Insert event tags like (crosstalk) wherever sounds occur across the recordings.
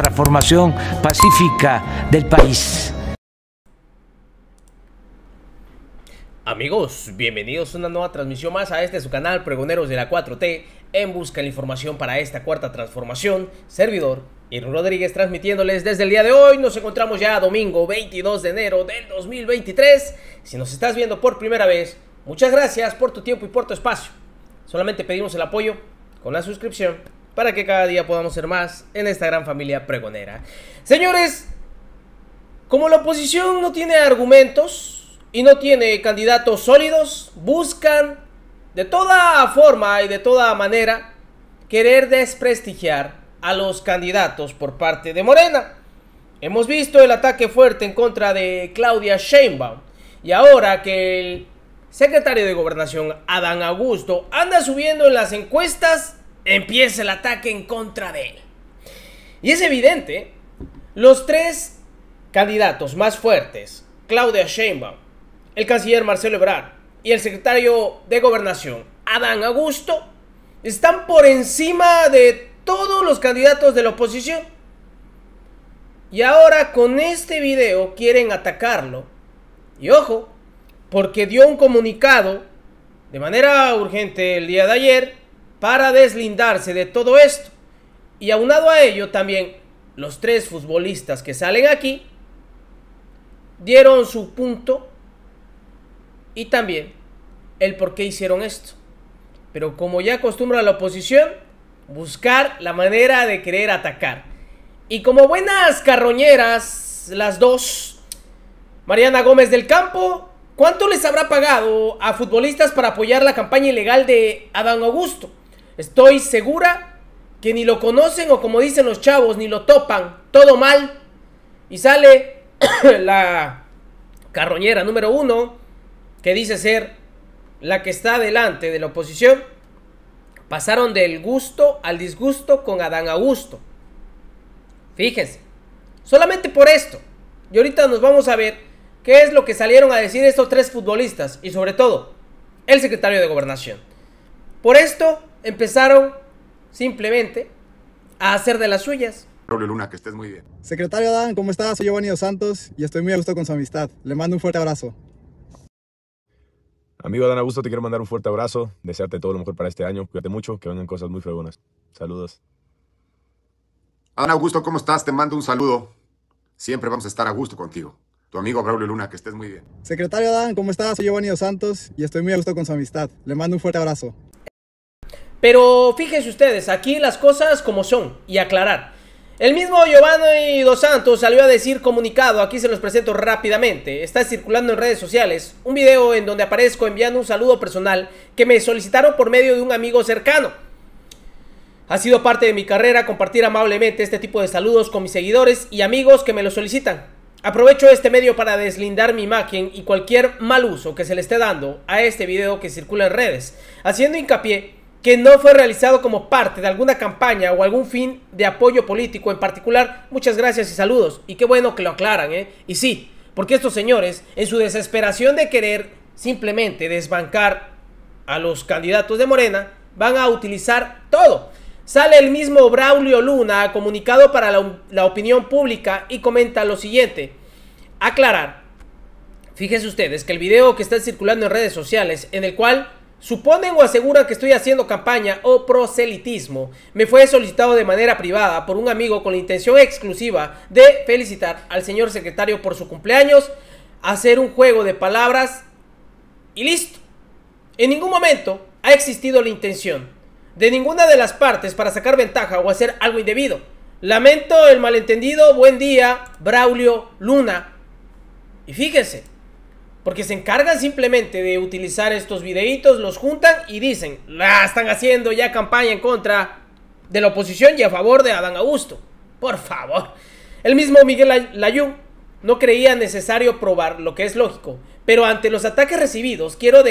transformación pacífica del país. Amigos, bienvenidos a una nueva transmisión más a este su canal Pregoneros de la 4T en busca de la información para esta cuarta transformación. Servidor Irún Rodríguez transmitiéndoles desde el día de hoy. Nos encontramos ya domingo 22 de enero del 2023. Si nos estás viendo por primera vez, muchas gracias por tu tiempo y por tu espacio. Solamente pedimos el apoyo con la suscripción para que cada día podamos ser más en esta gran familia pregonera. Señores, como la oposición no tiene argumentos y no tiene candidatos sólidos, buscan de toda forma y de toda manera querer desprestigiar a los candidatos por parte de Morena. Hemos visto el ataque fuerte en contra de Claudia Sheinbaum y ahora que el secretario de Gobernación Adán Augusto anda subiendo en las encuestas empieza el ataque en contra de él. Y es evidente, los tres candidatos más fuertes, Claudia Sheinbaum, el canciller Marcelo Ebrard y el secretario de Gobernación, Adán Augusto, están por encima de todos los candidatos de la oposición. Y ahora con este video quieren atacarlo. Y ojo, porque dio un comunicado de manera urgente el día de ayer para deslindarse de todo esto. Y aunado a ello también, los tres futbolistas que salen aquí dieron su punto y también el por qué hicieron esto. Pero como ya acostumbra la oposición, buscar la manera de querer atacar. Y como buenas carroñeras, las dos, Mariana Gómez del Campo, ¿cuánto les habrá pagado a futbolistas para apoyar la campaña ilegal de Adán Augusto? Estoy segura que ni lo conocen o como dicen los chavos, ni lo topan, todo mal. Y sale (coughs) la carroñera número uno, que dice ser la que está delante de la oposición. Pasaron del gusto al disgusto con Adán Augusto. Fíjense, solamente por esto. Y ahorita nos vamos a ver qué es lo que salieron a decir estos tres futbolistas y sobre todo el secretario de gobernación. Por esto empezaron simplemente a hacer de las suyas. Braulio Luna, que estés muy bien. Secretario Adán, ¿cómo estás? Soy Giovanni Santos y estoy muy a gusto con su amistad. Le mando un fuerte abrazo. Amigo Dan Augusto, te quiero mandar un fuerte abrazo, desearte todo lo mejor para este año, cuídate mucho, que vengan cosas muy fregonas. Saludos. Adán Augusto, ¿cómo estás? Te mando un saludo. Siempre vamos a estar a gusto contigo. Tu amigo Braulio Luna, que estés muy bien. Secretario Adán, ¿cómo estás? Soy Giovanni Santos y estoy muy a gusto con su amistad. Le mando un fuerte abrazo. Pero fíjense ustedes, aquí las cosas como son y aclarar. El mismo Giovanni Dos Santos salió a decir comunicado, aquí se los presento rápidamente. Está circulando en redes sociales un video en donde aparezco enviando un saludo personal que me solicitaron por medio de un amigo cercano. Ha sido parte de mi carrera compartir amablemente este tipo de saludos con mis seguidores y amigos que me lo solicitan. Aprovecho este medio para deslindar mi imagen y cualquier mal uso que se le esté dando a este video que circula en redes, haciendo hincapié que no fue realizado como parte de alguna campaña o algún fin de apoyo político en particular, muchas gracias y saludos. Y qué bueno que lo aclaran, ¿eh? Y sí, porque estos señores, en su desesperación de querer simplemente desbancar a los candidatos de Morena, van a utilizar todo. Sale el mismo Braulio Luna comunicado para la, la opinión pública y comenta lo siguiente. Aclarar. Fíjense ustedes que el video que está circulando en redes sociales, en el cual Suponen o aseguran que estoy haciendo campaña o proselitismo. Me fue solicitado de manera privada por un amigo con la intención exclusiva de felicitar al señor secretario por su cumpleaños, hacer un juego de palabras y listo. En ningún momento ha existido la intención de ninguna de las partes para sacar ventaja o hacer algo indebido. Lamento el malentendido. Buen día, Braulio Luna. Y fíjense, porque se encargan simplemente de utilizar estos videitos, los juntan y dicen, ah, están haciendo ya campaña en contra de la oposición y a favor de Adán Augusto. Por favor. El mismo Miguel Layún no creía necesario probar lo que es lógico, pero ante los ataques recibidos quiero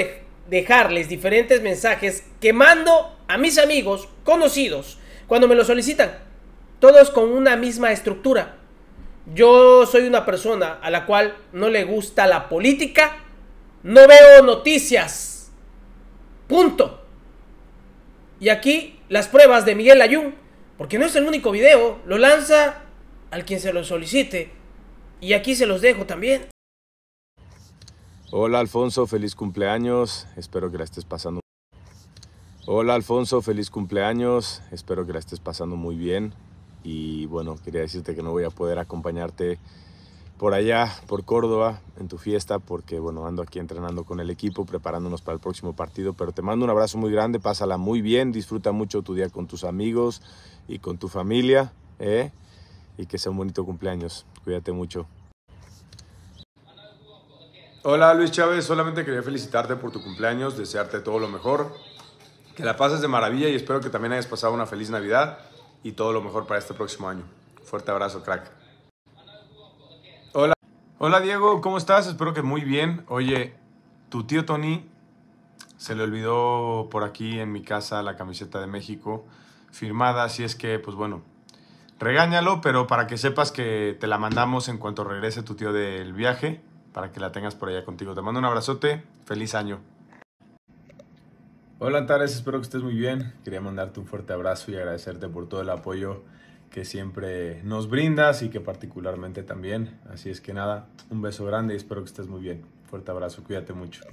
dejarles diferentes mensajes que mando a mis amigos conocidos cuando me lo solicitan, todos con una misma estructura yo soy una persona a la cual no le gusta la política, no veo noticias. Punto. Y aquí las pruebas de Miguel Ayun, porque no es el único video, lo lanza al quien se lo solicite. Y aquí se los dejo también. Hola Alfonso, feliz cumpleaños. Espero que la estés pasando. Hola Alfonso, feliz cumpleaños. Espero que la estés pasando muy bien y bueno, quería decirte que no voy a poder acompañarte por allá, por Córdoba, en tu fiesta, porque bueno, ando aquí entrenando con el equipo, preparándonos para el próximo partido, pero te mando un abrazo muy grande, pásala muy bien, disfruta mucho tu día con tus amigos y con tu familia, ¿eh? y que sea un bonito cumpleaños, cuídate mucho. Hola Luis Chávez, solamente quería felicitarte por tu cumpleaños, desearte todo lo mejor, que la pases de maravilla y espero que también hayas pasado una feliz Navidad y todo lo mejor para este próximo año. Fuerte abrazo, crack. Hola. Hola Diego, ¿cómo estás? Espero que muy bien. Oye, tu tío Tony se le olvidó por aquí en mi casa la camiseta de México firmada, así es que, pues bueno, regáñalo, pero para que sepas que te la mandamos en cuanto regrese tu tío del viaje, para que la tengas por allá contigo. Te mando un abrazote, feliz año. Hola Antares, espero que estés muy bien. Quería mandarte un fuerte abrazo y agradecerte por todo el apoyo que siempre nos brindas y que particularmente también. Así es que nada, un beso grande y espero que estés muy bien. Fuerte abrazo, cuídate mucho.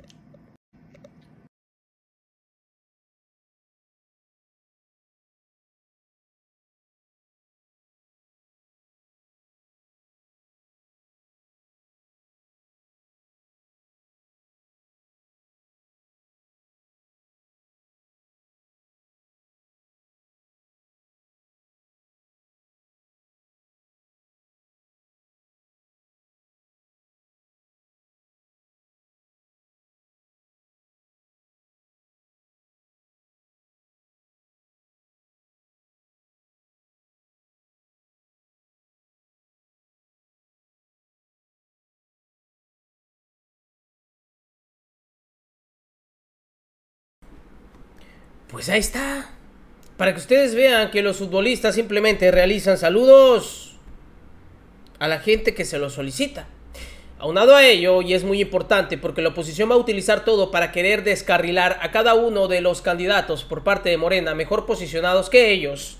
Pues ahí está. Para que ustedes vean que los futbolistas simplemente realizan saludos a la gente que se los solicita. Aunado a ello, y es muy importante porque la oposición va a utilizar todo para querer descarrilar a cada uno de los candidatos por parte de Morena mejor posicionados que ellos.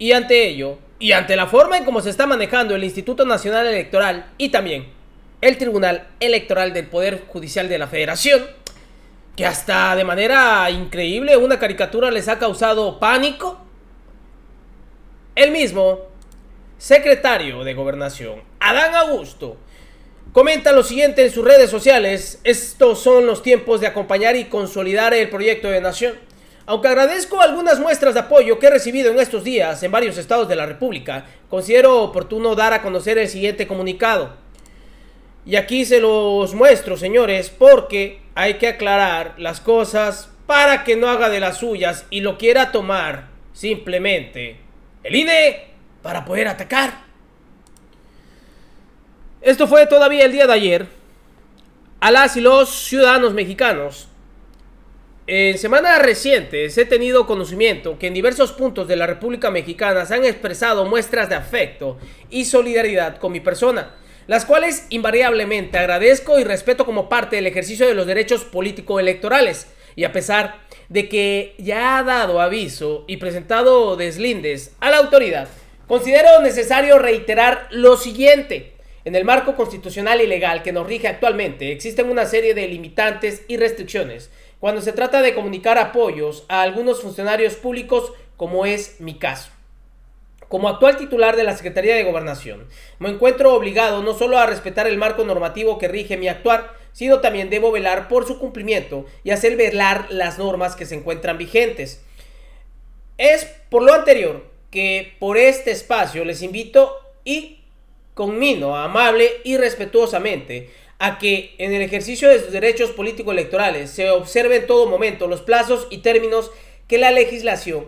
Y ante ello, y ante la forma en cómo se está manejando el Instituto Nacional Electoral y también el Tribunal Electoral del Poder Judicial de la Federación, que hasta de manera increíble una caricatura les ha causado pánico? El mismo secretario de gobernación, Adán Augusto, comenta lo siguiente en sus redes sociales. Estos son los tiempos de acompañar y consolidar el proyecto de nación. Aunque agradezco algunas muestras de apoyo que he recibido en estos días en varios estados de la República, considero oportuno dar a conocer el siguiente comunicado. Y aquí se los muestro, señores, porque hay que aclarar las cosas para que no haga de las suyas y lo quiera tomar simplemente el INE para poder atacar. Esto fue todavía el día de ayer a las y los ciudadanos mexicanos. En semanas recientes he tenido conocimiento que en diversos puntos de la República Mexicana se han expresado muestras de afecto y solidaridad con mi persona las cuales invariablemente agradezco y respeto como parte del ejercicio de los derechos político-electorales. Y a pesar de que ya ha dado aviso y presentado deslindes a la autoridad, considero necesario reiterar lo siguiente. En el marco constitucional y legal que nos rige actualmente existen una serie de limitantes y restricciones cuando se trata de comunicar apoyos a algunos funcionarios públicos como es mi caso. Como actual titular de la Secretaría de Gobernación, me encuentro obligado no solo a respetar el marco normativo que rige mi actuar, sino también debo velar por su cumplimiento y hacer velar las normas que se encuentran vigentes. Es por lo anterior que por este espacio les invito y conmino amable y respetuosamente a que en el ejercicio de sus derechos políticos electorales se observe en todo momento los plazos y términos que la legislación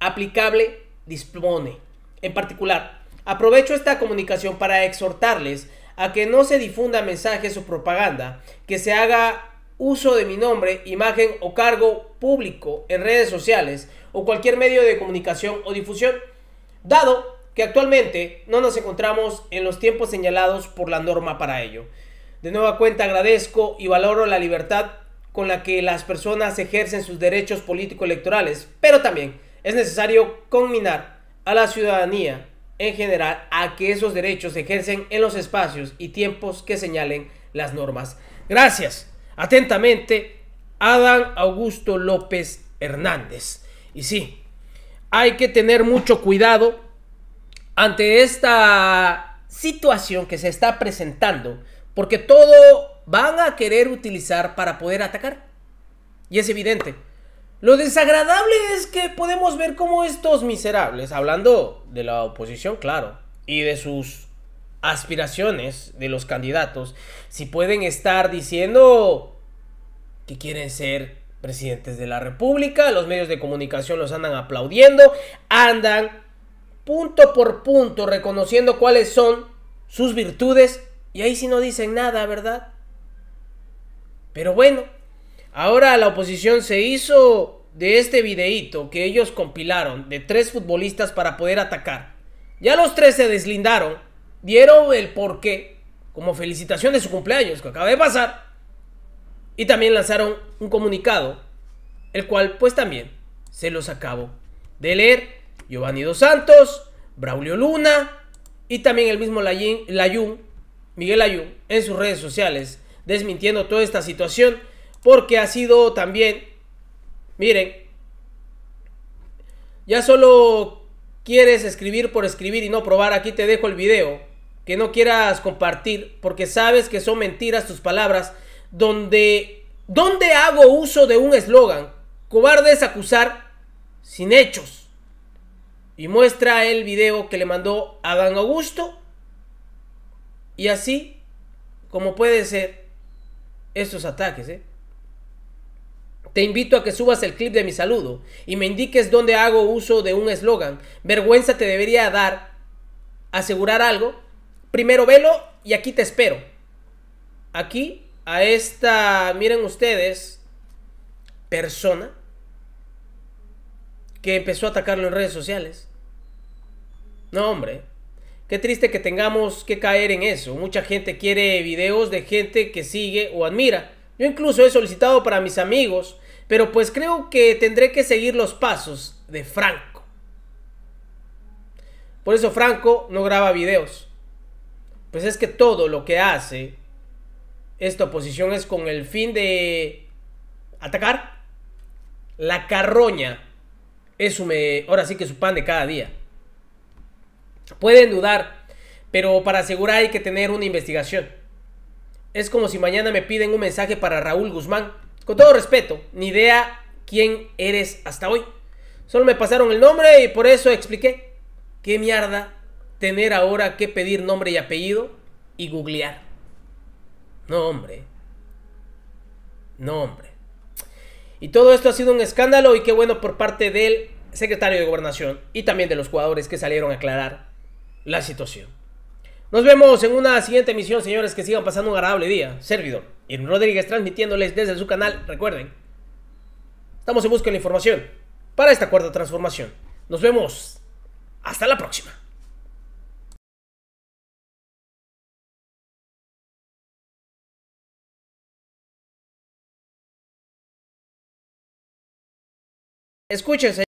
aplicable dispone. En particular, aprovecho esta comunicación para exhortarles a que no se difunda mensajes o propaganda, que se haga uso de mi nombre, imagen o cargo público en redes sociales o cualquier medio de comunicación o difusión, dado que actualmente no nos encontramos en los tiempos señalados por la norma para ello. De nueva cuenta agradezco y valoro la libertad con la que las personas ejercen sus derechos político-electorales, pero también es necesario conminar a la ciudadanía en general a que esos derechos se ejercen en los espacios y tiempos que señalen las normas. Gracias. Atentamente, Adán Augusto López Hernández. Y sí, hay que tener mucho cuidado ante esta situación que se está presentando, porque todo van a querer utilizar para poder atacar. Y es evidente. Lo desagradable es que podemos ver cómo estos miserables, hablando de la oposición, claro, y de sus aspiraciones de los candidatos, si pueden estar diciendo que quieren ser presidentes de la República, los medios de comunicación los andan aplaudiendo, andan punto por punto reconociendo cuáles son sus virtudes y ahí sí no dicen nada, ¿verdad? Pero bueno, Ahora la oposición se hizo de este videíto que ellos compilaron de tres futbolistas para poder atacar. Ya los tres se deslindaron, dieron el porqué como felicitación de su cumpleaños que acaba de pasar y también lanzaron un comunicado, el cual pues también se los acabo de leer Giovanni Dos Santos, Braulio Luna y también el mismo Layun, Miguel Layun, en sus redes sociales, desmintiendo toda esta situación porque ha sido también, miren, ya solo quieres escribir por escribir y no probar, aquí te dejo el video, que no quieras compartir, porque sabes que son mentiras tus palabras, donde, donde hago uso de un eslogan, cobarde es acusar sin hechos. Y muestra el video que le mandó a Dan Augusto. Y así, como puede ser, estos ataques, ¿eh? Te invito a que subas el clip de mi saludo y me indiques dónde hago uso de un eslogan. Vergüenza te debería dar asegurar algo. Primero velo y aquí te espero. Aquí, a esta, miren ustedes, persona que empezó a atacarlo en redes sociales. No, hombre. Qué triste que tengamos que caer en eso. Mucha gente quiere videos de gente que sigue o admira. Yo incluso he solicitado para mis amigos pero pues creo que tendré que seguir los pasos de Franco. Por eso Franco no graba videos. Pues es que todo lo que hace esta oposición es con el fin de atacar. La carroña es su me... ahora sí que su pan de cada día. Pueden dudar, pero para asegurar hay que tener una investigación. Es como si mañana me piden un mensaje para Raúl Guzmán con todo respeto, ni idea quién eres hasta hoy. Solo me pasaron el nombre y por eso expliqué. Qué mierda tener ahora que pedir nombre y apellido y googlear. No, hombre. No, hombre. Y todo esto ha sido un escándalo y qué bueno por parte del secretario de gobernación y también de los jugadores que salieron a aclarar la situación. Nos vemos en una siguiente emisión, señores. Que sigan pasando un agradable día. Servidor. Y Rodríguez transmitiéndoles desde su canal. Recuerden, estamos en busca de la información para esta cuarta transformación. Nos vemos. Hasta la próxima. Escúchense.